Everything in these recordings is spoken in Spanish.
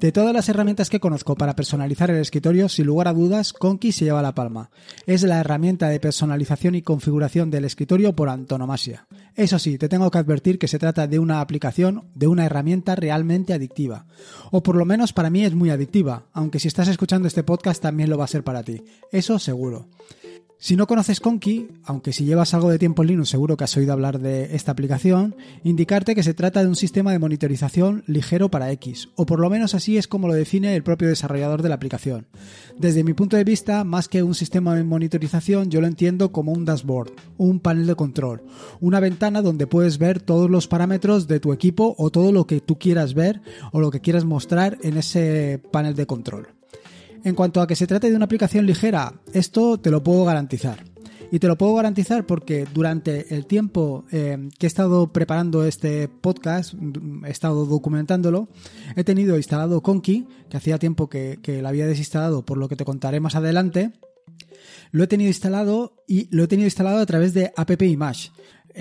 De todas las herramientas que conozco para personalizar el escritorio, sin lugar a dudas, Conky se lleva la palma. Es la herramienta de personalización y configuración del escritorio por antonomasia. Eso sí, te tengo que advertir que se trata de una aplicación, de una herramienta realmente adictiva. O por lo menos para mí es muy adictiva, aunque si estás escuchando este podcast también lo va a ser para ti. Eso seguro. Si no conoces Conky, aunque si llevas algo de tiempo en Linux seguro que has oído hablar de esta aplicación, indicarte que se trata de un sistema de monitorización ligero para X, o por lo menos así es como lo define el propio desarrollador de la aplicación. Desde mi punto de vista, más que un sistema de monitorización, yo lo entiendo como un dashboard, un panel de control, una ventana donde puedes ver todos los parámetros de tu equipo o todo lo que tú quieras ver o lo que quieras mostrar en ese panel de control. En cuanto a que se trate de una aplicación ligera, esto te lo puedo garantizar. Y te lo puedo garantizar porque durante el tiempo eh, que he estado preparando este podcast, mm, he estado documentándolo, he tenido instalado Conky, que hacía tiempo que, que la había desinstalado, por lo que te contaré más adelante. Lo he tenido instalado y lo he tenido instalado a través de App Image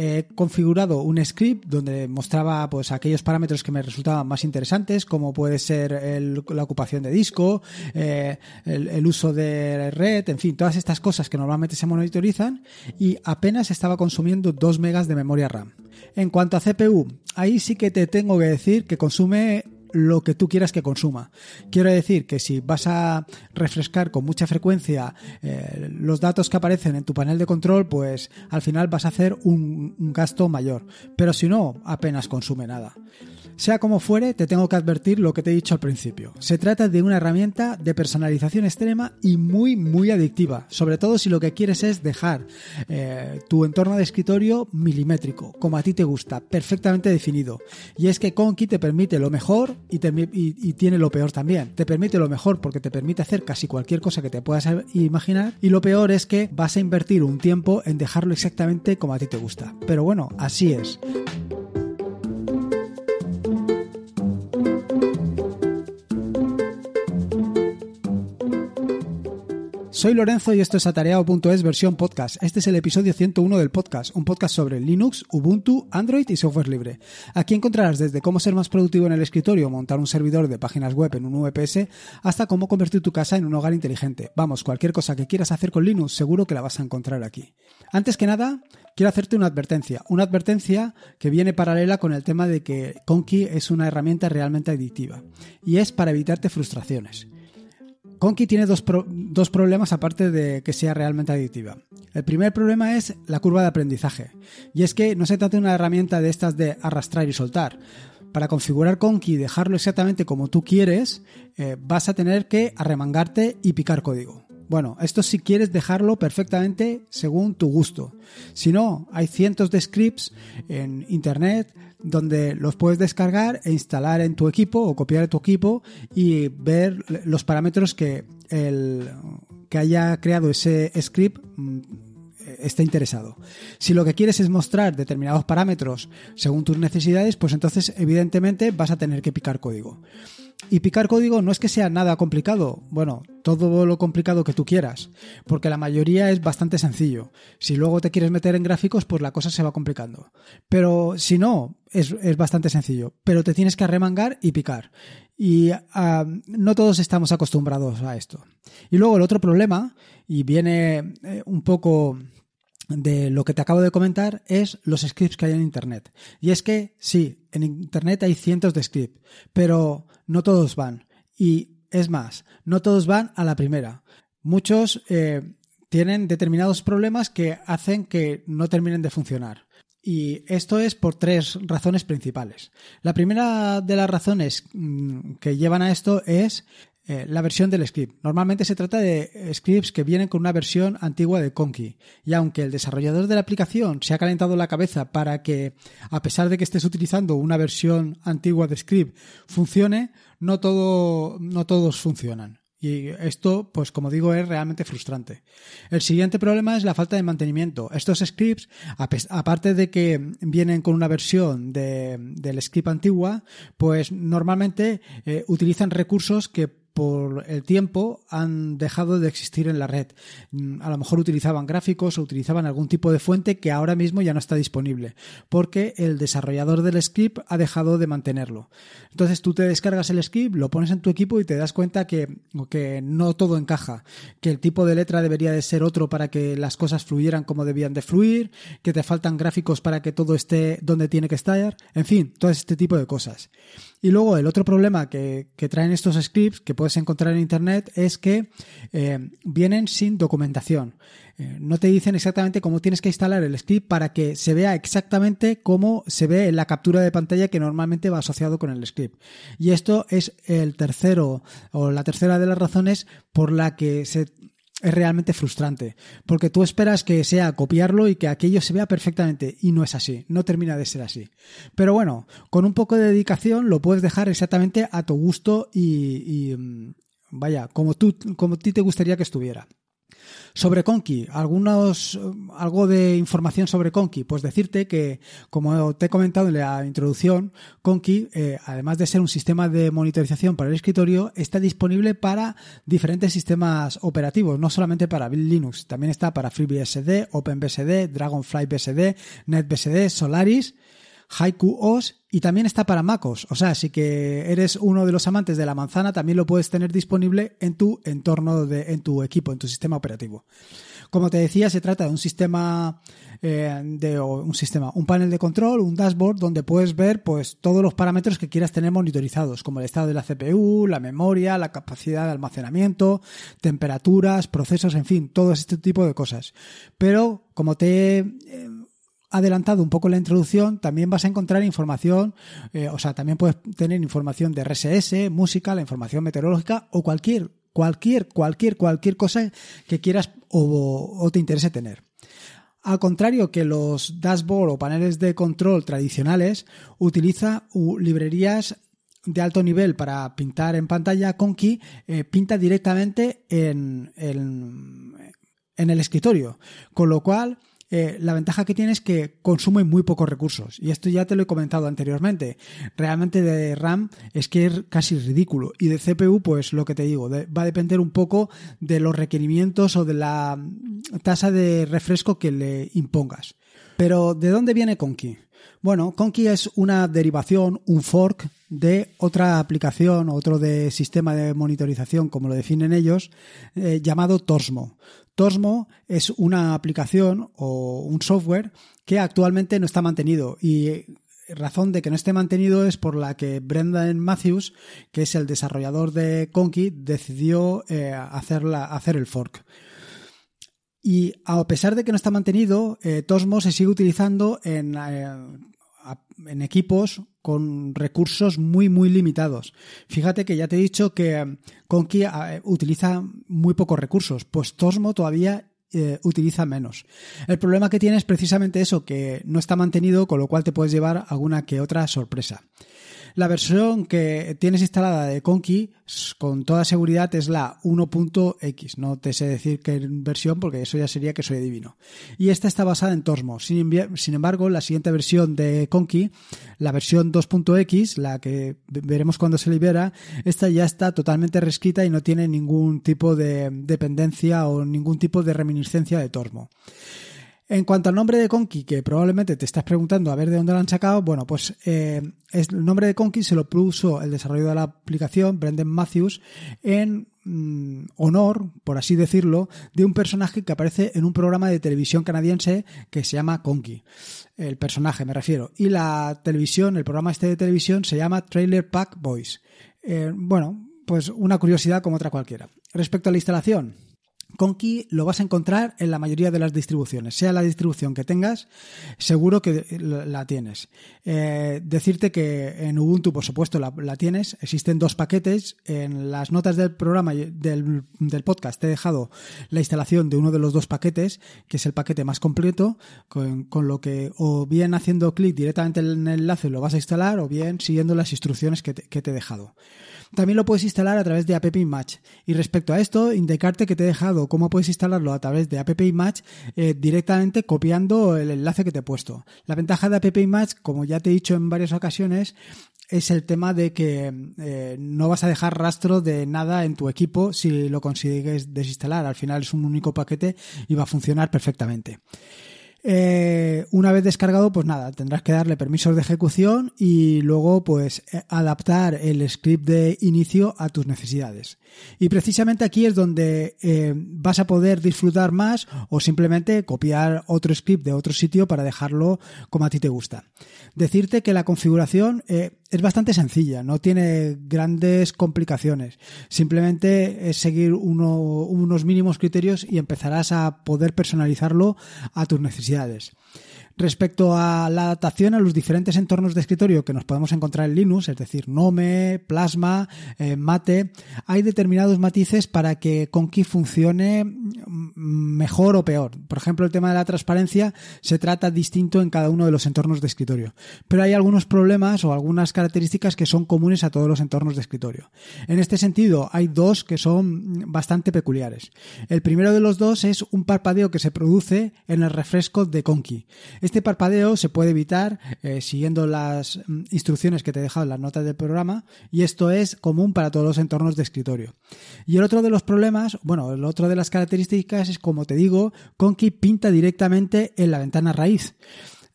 he configurado un script donde mostraba pues, aquellos parámetros que me resultaban más interesantes, como puede ser la ocupación de disco, eh, el, el, uso de red, en fin, todas estas cosas que normalmente se monitorizan y apenas estaba consumiendo 2 megas de memoria RAM. En cuanto a CPU, ahí sí que te tengo que decir que consume lo que tú quieras que consuma. Quiero decir que si vas a refrescar con mucha frecuencia eh, los datos que aparecen en tu panel de control, pues al final vas a hacer un gasto mayor. Pero si no, apenas consume nada. Sea como fuere, te tengo que advertir lo que te he dicho al principio. Se trata de una herramienta de personalización extrema y muy, muy adictiva, sobre todo si lo que quieres es dejar eh, tu entorno de escritorio milimétrico, como a ti te gusta, perfectamente definido. Y es que Conky te permite lo mejor y tiene lo peor también. Te permite lo mejor porque te permite hacer casi cualquier cosa que te puedas imaginar y lo peor es que vas a invertir un tiempo en dejarlo exactamente como a ti te gusta. Pero bueno, así es. Soy Lorenzo y esto es atareado.es versión podcast. Este es el episodio 101 del podcast, un podcast sobre Linux, Ubuntu, Android y software libre. Aquí encontrarás desde cómo ser más productivo en el escritorio, montar un servidor de páginas web en un VPS, hasta cómo convertir tu casa en un hogar inteligente. Vamos, cualquier cosa que quieras hacer con Linux seguro que la vas a encontrar aquí. Antes que nada, quiero hacerte una advertencia, una advertencia que viene paralela con el tema de que Conky es una herramienta realmente adictiva y es para evitarte frustraciones. Conky tiene dos, problemas aparte de que sea realmente adictiva. El primer problema es la curva de aprendizaje, y es que no se trata de una herramienta de estas de arrastrar y soltar. Para configurar Conky y dejarlo exactamente como tú quieres, eh, vas a tener que arremangarte y picar código. Bueno, esto si quieres dejarlo perfectamente según tu gusto. Si no, hay cientos de scripts en internet donde los puedes descargar e instalar en tu equipo o copiar en tu equipo y ver los parámetros que el que haya creado ese script mm, esté interesado. Si lo que quieres es mostrar determinados parámetros según tus necesidades, pues entonces evidentemente vas a tener que picar código. Y picar código no es que sea nada complicado, bueno, todo lo complicado que tú quieras, porque la mayoría es bastante sencillo. Si luego te quieres meter en gráficos, pues la cosa se va complicando. Pero si no, es, bastante sencillo, pero te tienes que arremangar y picar. Y ah, no todos estamos acostumbrados a esto. Y luego el otro problema, y viene eh, un poco de lo que te acabo de comentar es los scripts que hay en Internet. Y es que sí, en Internet hay cientos de scripts, pero no todos van. Y es más, no todos van a la primera. Muchos eh, tienen determinados problemas que hacen que no terminen de funcionar. Y esto es por tres razones principales. La primera de las razones mm, que llevan a esto es eh, la versión del script. Normalmente se trata de scripts que vienen con una versión antigua de Conky. Y aunque el desarrollador de la aplicación se ha calentado la cabeza para que, a pesar de que estés utilizando una versión antigua de script, funcione, no, todo, no todos funcionan. Y esto, pues como digo, es realmente frustrante. El siguiente problema es la falta de mantenimiento. Estos scripts, aparte de que vienen con una versión del script antigua, pues normalmente eh, utilizan recursos que por el tiempo han dejado de existir en la red. Mm, a lo mejor utilizaban gráficos o utilizaban algún tipo de fuente que ahora mismo ya no está disponible, porque el desarrollador del script ha dejado de mantenerlo. Entonces tú te descargas el script, lo pones en tu equipo y te das cuenta que, que no todo encaja, que el tipo de letra debería de ser otro para que las cosas fluyeran como debían de fluir, que te faltan gráficos para que todo esté donde tiene que estar, en fin, todo este tipo de cosas. Y luego el otro problema que, traen estos scripts que puedes encontrar en Internet es que eh, vienen sin documentación. Eh, no te dicen exactamente cómo tienes que instalar el script para que se vea exactamente cómo se ve en la captura de pantalla que normalmente va asociado con el script. Y esto es el tercero o la tercera de las razones por la que se es realmente frustrante, porque tú esperas que sea copiarlo y que aquello se vea perfectamente, y no es así, no termina de ser así. Pero bueno, con un poco de dedicación lo puedes dejar exactamente a tu gusto y, y mm, vaya, como, tú, como a ti te gustaría que estuviera. Sobre Conky, algunos, eh, algo de información sobre Conky. Pues decirte que, como te he comentado en la introducción, Conky, eh, además de ser un sistema de monitorización para el escritorio, está disponible para diferentes sistemas operativos, no solamente para Linux, también está para FreeBSD, OpenBSD, DragonFly NetBSD, Solaris. Haiku OS y también está para MacOS. O sea, si que eres uno de los amantes de la manzana, también lo puedes tener disponible en tu entorno, de, en tu equipo, en tu sistema operativo. Como te decía, se trata de un sistema eh, de un sistema, un panel de control, un dashboard donde puedes ver pues todos los parámetros que quieras tener monitorizados, como el estado de la CPU, la memoria, la capacidad de almacenamiento, temperaturas, procesos, en fin, todo este tipo de cosas. Pero como te eh, adelantado un poco la introducción, también vas a encontrar información, eh, o sea, también puedes tener información de RSS, música, la información meteorológica o cualquier, cualquier, cualquier, cualquier cosa que quieras o, te interese tener. Al contrario que los dashboard o paneles de control tradicionales, utiliza librerías de alto nivel para pintar en pantalla, con que eh, pinta directamente en el escritorio, con lo cual eh, la ventaja que tiene es que consume muy pocos recursos. Y esto ya te lo he comentado anteriormente. Realmente de RAM es que es casi ridículo. Y de CPU, pues lo que te digo, va a depender un poco de los requerimientos o de la mm, tasa de refresco que le impongas. Pero ¿de dónde viene Conky? Bueno, Conky es una derivación, un fork de otra aplicación, otro de sistema de monitorización, como lo definen ellos, eh, llamado Torsmo. Torsmo es una aplicación o un software que actualmente no está mantenido y eh, razón de que no esté mantenido es por la que Brendan Matthews, que es el desarrollador de Conky, decidió eh, hacer el fork. Y a pesar de que no está mantenido, eh, Tosmo se sigue utilizando en, eh, en equipos con recursos muy, muy limitados. Fíjate que ya te he dicho que Conky eh, utiliza muy pocos recursos, pues Tosmo todavía utiliza menos. El problema que tiene es precisamente eso, que no está mantenido, con lo cual te puedes llevar alguna que otra sorpresa. La versión que tienes instalada de Conky con toda seguridad es la 1.x. No te sé decir qué versión porque eso ya sería que soy divino. Y esta está basada en Tormo. Sin, embargo, la siguiente versión de Conky, la versión 2.x, la que veremos cuando se libera, esta ya está totalmente reescrita y no tiene ningún tipo de dependencia o ningún tipo de reminiscencia de Tormo. En cuanto al nombre de Conky, que probablemente te estás preguntando a ver de dónde lo han sacado, bueno, pues eh, el nombre de Conky se lo puso el desarrollo de la aplicación, Brendan Matthews, en mm, honor, por así decirlo, de un personaje que aparece en un programa de televisión canadiense que se llama Conky. El personaje, me refiero. Y la televisión, el programa este de televisión se llama Trailer Pack Boys. Eh, bueno, pues una curiosidad como otra cualquiera. Respecto a la instalación, Conky lo vas a encontrar en la mayoría de las distribuciones. Sea la distribución que tengas, seguro que la tienes. Eh, decirte que en Ubuntu, por supuesto, la, tienes. Existen dos paquetes. En las notas del programa del, del, podcast te he dejado la instalación de uno de los dos paquetes, que es el paquete más completo, con, lo que o bien haciendo clic directamente en el enlace lo vas a instalar o bien siguiendo las instrucciones que te he dejado. También lo puedes instalar a través de App Match. Y respecto a esto, indicarte que te he dejado cómo puedes instalarlo a través de App Match eh, directamente copiando el enlace que te he puesto. La ventaja de App Match, como ya te he dicho en varias ocasiones, es el tema de que eh, no vas a dejar rastro de nada en tu equipo si lo consigues desinstalar. Al final es un único paquete y va a funcionar perfectamente. Eh, una vez descargado, pues nada, tendrás que darle permisos de ejecución y luego pues eh, adaptar el script de inicio a tus necesidades. Y precisamente aquí es donde eh, vas a poder disfrutar más o simplemente copiar otro script de otro sitio para dejarlo como a ti te gusta. Decirte que la configuración es bastante sencilla, no tiene grandes complicaciones. Simplemente es seguir unos mínimos criterios y empezarás a poder personalizarlo a tus necesidades respecto a la adaptación a los diferentes entornos de escritorio que nos podemos encontrar en Linux, es decir, Nome, Plasma, eh, Mate, hay determinados matices para que Conky funcione mm, mejor o peor. Por ejemplo, el tema de la transparencia se trata distinto en cada uno de los entornos de escritorio, pero hay algunos problemas o algunas características que son comunes a todos los entornos de escritorio. En este sentido, hay dos que son bastante peculiares. El primero de los dos es un parpadeo que se produce en el refresco de Conky este parpadeo se puede evitar eh, siguiendo las mm, instrucciones que te he dejado en las notas del programa y esto es común para todos los entornos de escritorio. Y el otro de los problemas, bueno, el otro de las características es, como te digo, con que pinta directamente en la ventana raíz.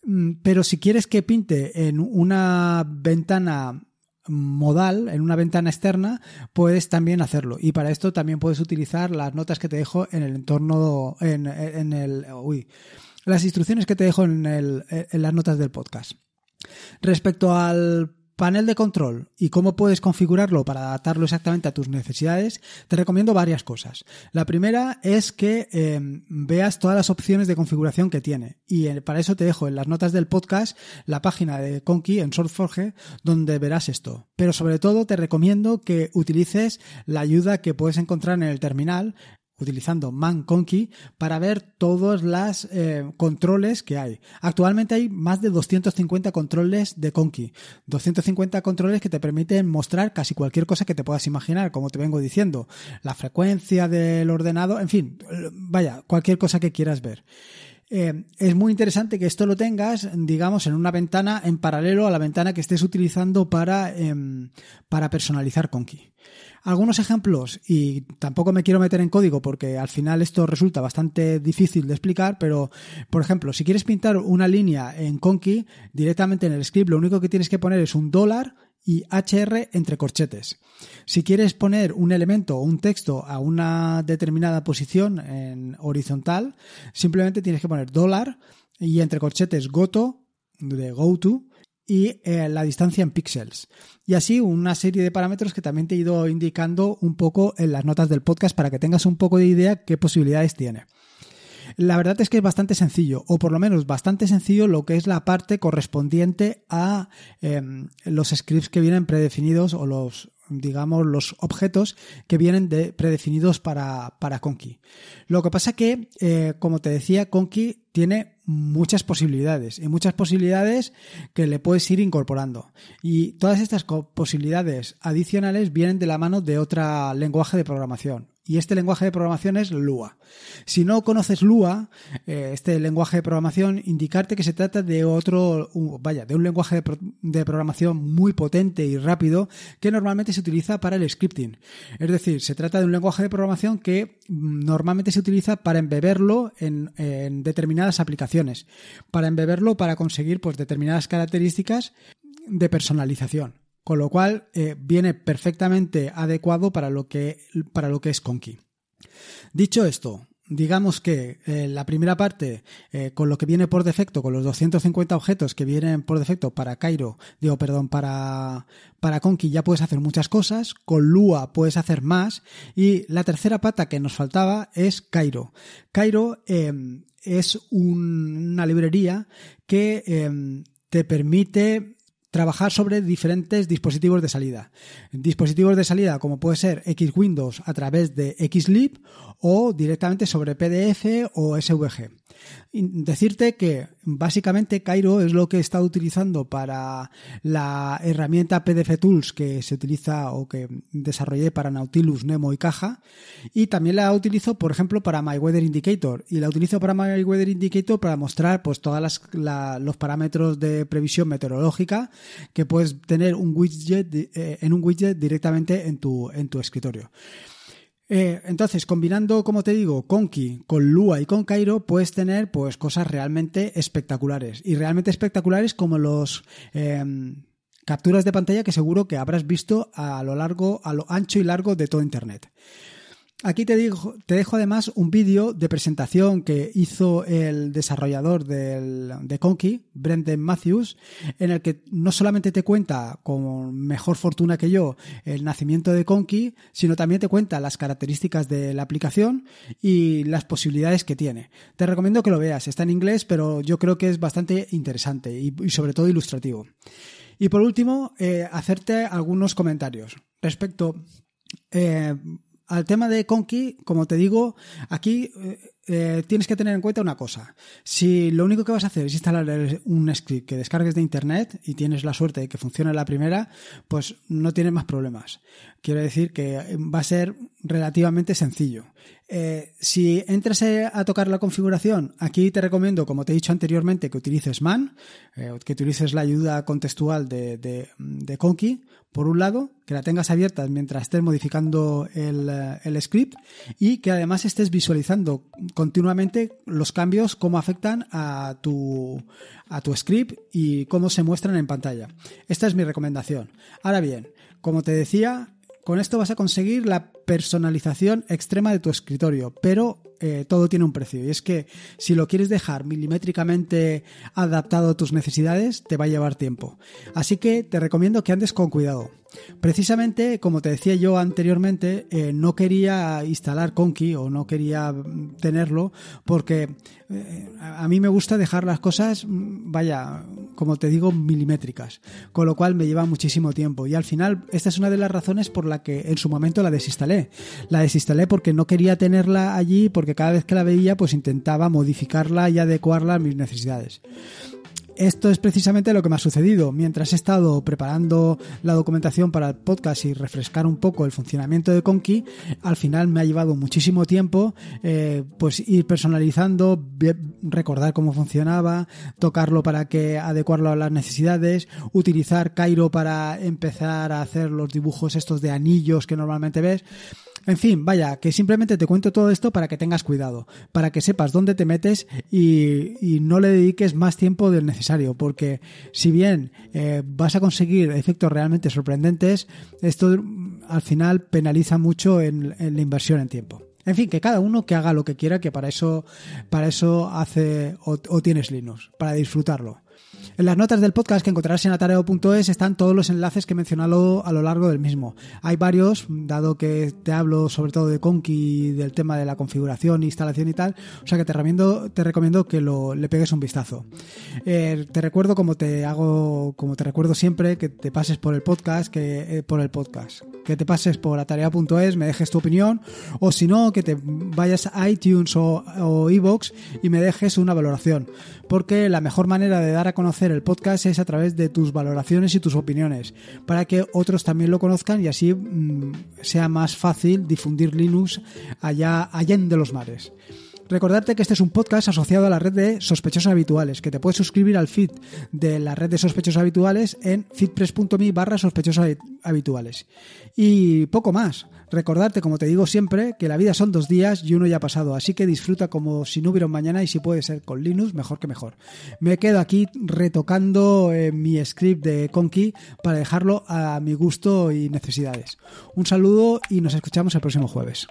Mm, pero si quieres que pinte en una ventana modal en una ventana externa, puedes también hacerlo. Y para esto también puedes utilizar las notas que te dejo en el entorno, en, en el, uy, las instrucciones que te dejo en, las notas del podcast. Respecto al panel de control y cómo puedes configurarlo para adaptarlo exactamente a tus necesidades, te recomiendo varias cosas. La primera es que em, veas todas las opciones de configuración que tiene. Y eh, para eso te dejo en las notas del podcast la página de Conky en SourceForge donde verás esto. Pero sobre todo te recomiendo que utilices la ayuda que puedes encontrar en el terminal utilizando Man para ver todos los eh, controles que hay. Actualmente hay más de 250 controles de Conky. 250 controles que te permiten mostrar casi cualquier cosa que te puedas imaginar, como te vengo diciendo. La frecuencia del ordenado, en fin, vaya, cualquier cosa que quieras ver. Eh, es muy interesante que esto lo tengas, digamos, en una ventana en paralelo a la ventana que estés utilizando para, em, personalizar Conky. Algunos ejemplos, y tampoco me quiero meter en código porque al final esto resulta bastante difícil de explicar, pero por ejemplo, si quieres pintar una línea en Conky, directamente en el script lo único que tienes que poner es un dólar y HR entre corchetes. Si quieres poner un elemento o un texto a una determinada posición en horizontal, simplemente tienes que poner dólar y entre corchetes goto de go to y eh, la distancia en píxeles. Y así una serie de parámetros que también te he ido indicando un poco en las notas del podcast para que tengas un poco de idea qué posibilidades tiene. La verdad es que es bastante sencillo, o por lo menos bastante sencillo lo que es la parte correspondiente a em, los scripts que vienen predefinidos o los digamos, los objetos que vienen de, predefinidos para, para Conky. Lo que pasa que, eh, como te decía, Conky tiene muchas posibilidades y muchas posibilidades que le puedes ir incorporando. Y todas estas posibilidades adicionales vienen de la mano de otro lenguaje de programación y este lenguaje de programación es Lua. Si no conoces Lua, eh, este lenguaje de programación, indicarte que se trata de otro, vaya, de un lenguaje de, programación muy potente y rápido que normalmente se utiliza para el scripting. Es decir, se trata de un lenguaje de programación que mm, normalmente se utiliza para embeberlo en, determinadas aplicaciones, para embeberlo para conseguir pues, determinadas características de personalización. Con lo cual eh, viene perfectamente adecuado para lo que, para lo que es Conky. Dicho esto, digamos que eh, la primera parte, eh, con lo que viene por defecto, con los 250 objetos que vienen por defecto para Cairo, digo, perdón, para, para Conky ya puedes hacer muchas cosas, con Lua puedes hacer más, y la tercera pata que nos faltaba es Cairo. Cairo em, es una librería que em, te permite trabajar sobre diferentes dispositivos de salida. Dispositivos de salida como puede ser X Windows a través de XLib o directamente sobre PDF o SVG. Decirte que básicamente Cairo es lo que he estado utilizando para la herramienta PDF Tools que se utiliza o que desarrollé para Nautilus, Nemo y Caja. Y también la utilizo, por ejemplo, para My Weather Indicator. Y la utilizo para My Weather Indicator para mostrar pues todos los parámetros de previsión meteorológica que puedes tener un widget eh, en un widget directamente en tu, en tu escritorio. Eh, entonces, combinando, como te digo, Conky con Lua y con Cairo, puedes tener pues cosas realmente espectaculares. Y realmente espectaculares como los em, capturas de pantalla que seguro que habrás visto a lo largo, a lo ancho y largo de todo internet. Aquí te, dejo además un vídeo de presentación que hizo el desarrollador de Conky, Brendan Matthews, en el que no solamente te cuenta, con mejor fortuna que yo, el nacimiento de Conky, sino también te cuenta las características de la aplicación y las posibilidades que tiene. Te recomiendo que lo veas, está en inglés, pero yo creo que es bastante interesante y, sobre todo ilustrativo. Y por último, eh, hacerte algunos comentarios respecto eh, al tema de Conky, como te digo, aquí eh, eh, tienes que tener en cuenta una cosa. Si lo único que vas a hacer es instalar un script que descargues de internet y tienes la suerte de que funcione la primera, pues no tienes más problemas. Quiero decir que eh, va a ser relativamente sencillo. Eh, si entras a tocar la configuración, aquí te recomiendo, como te he dicho anteriormente, que utilices man, que utilices la ayuda contextual de, de, por un lado, que la tengas abierta mientras estés modificando el, script y que además estés visualizando continuamente los cambios, cómo afectan a tu, a tu script y cómo se muestran en pantalla. Esta es mi recomendación. Ahora bien, como te decía, con esto vas a conseguir la personalización extrema de tu escritorio, pero eh, todo tiene un precio. Y es que si lo quieres dejar milimétricamente adaptado a tus necesidades, te va a llevar tiempo. Así que te recomiendo que andes con cuidado. Precisamente, como te decía yo anteriormente, eh, no quería instalar Conky o no quería mm, tenerlo porque eh, a mí me gusta dejar las cosas, mm, vaya, como te digo, milimétricas, con lo cual me lleva muchísimo tiempo. Y al final, esta es una de las razones por la que en su momento la desinstalé la desinstalé porque no quería tenerla allí, porque cada vez que la veía, pues intentaba modificarla y adecuarla a mis necesidades esto es precisamente lo que me ha sucedido. Mientras he estado preparando la documentación para el podcast y refrescar un poco el funcionamiento de Conky, al final me ha llevado muchísimo tiempo eh, pues ir personalizando, recordar cómo funcionaba, tocarlo para que adecuarlo a las necesidades, utilizar Cairo para empezar a hacer los dibujos estos de anillos que normalmente ves. En fin, vaya, que simplemente te cuento todo esto para que tengas cuidado, para que sepas dónde te metes y, no le dediques más tiempo del necesario, porque si bien eh, vas a conseguir efectos realmente sorprendentes, esto mm, al final penaliza mucho en, la inversión en tiempo. En fin, que cada uno que haga lo que quiera, que para eso, para eso hace o, tienes Linux, para disfrutarlo. En las notas del podcast que encontrarás en atareo.es están todos los enlaces que he a lo largo del mismo. Hay varios, dado que te hablo sobre todo de Conky, del tema de la configuración, instalación y tal, o sea que te recomiendo, que le pegues un vistazo. Eh, te recuerdo, como te hago, como te recuerdo siempre, que te pases por el podcast, que eh, por el podcast, que te pases por atareo.es, me dejes tu opinión, o si no, que te vayas a iTunes o, o y me dejes una valoración, porque la mejor manera de dar a conocer el podcast es a través de tus valoraciones y tus opiniones, para que otros también lo conozcan y así mm, sea más fácil difundir Linux allá, allá en de los mares. Recordarte que este es un podcast asociado a la red de sospechosos habituales, que te puedes suscribir al feed de la red de sospechosos habituales en feedpress.me barra sospechosos habituales. Y poco más. Recordarte, como te digo siempre, que la vida son dos días y uno ya ha pasado, así que disfruta como si no hubiera un mañana y si puede ser con Linux, mejor que mejor. Me quedo aquí retocando eh, mi script de Conky para dejarlo a mi gusto y necesidades. Un saludo y nos escuchamos el próximo jueves.